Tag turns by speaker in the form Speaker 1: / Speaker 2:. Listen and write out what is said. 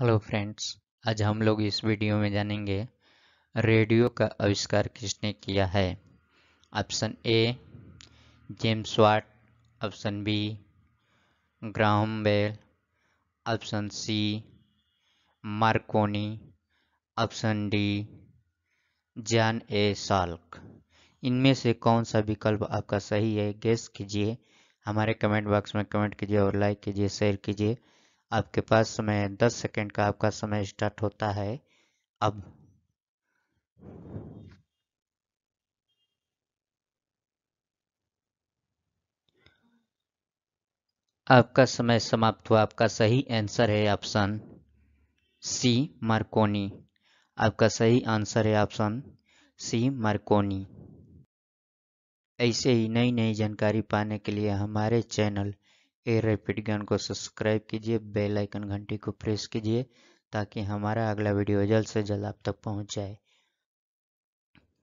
Speaker 1: hello friends आज हम लोग इस वीडियो में जानेंगे रेडियो का आविष्कार किसने किया है option A James Watt option B Graham Bell option C Marconi option D Jonas Salk इनमें से कौन सा विकल्प आपका सही है गेस कीजिए हमारे कमेंट बॉक्स में कमेंट कीजिए और लाइक कीजिए शेयर कीजिए आपके पास समय दस सेकेंड का आपका समय स्टार्ट होता है अब आपका समय समाप्त हुआ आपका सही आंसर है ऑप्शन सी मार्कोनी आपका सही आंसर है ऑप्शन सी मार्कोनी ऐसे ही नई नई जानकारी पाने के लिए हमारे चैनल ए रैपिड ज्ञान को सब्सक्राइब कीजिए बेल आइकन घंटी को प्रेस कीजिए ताकि हमारा अगला वीडियो जल्द से जल्द आप तक पहुंच जाए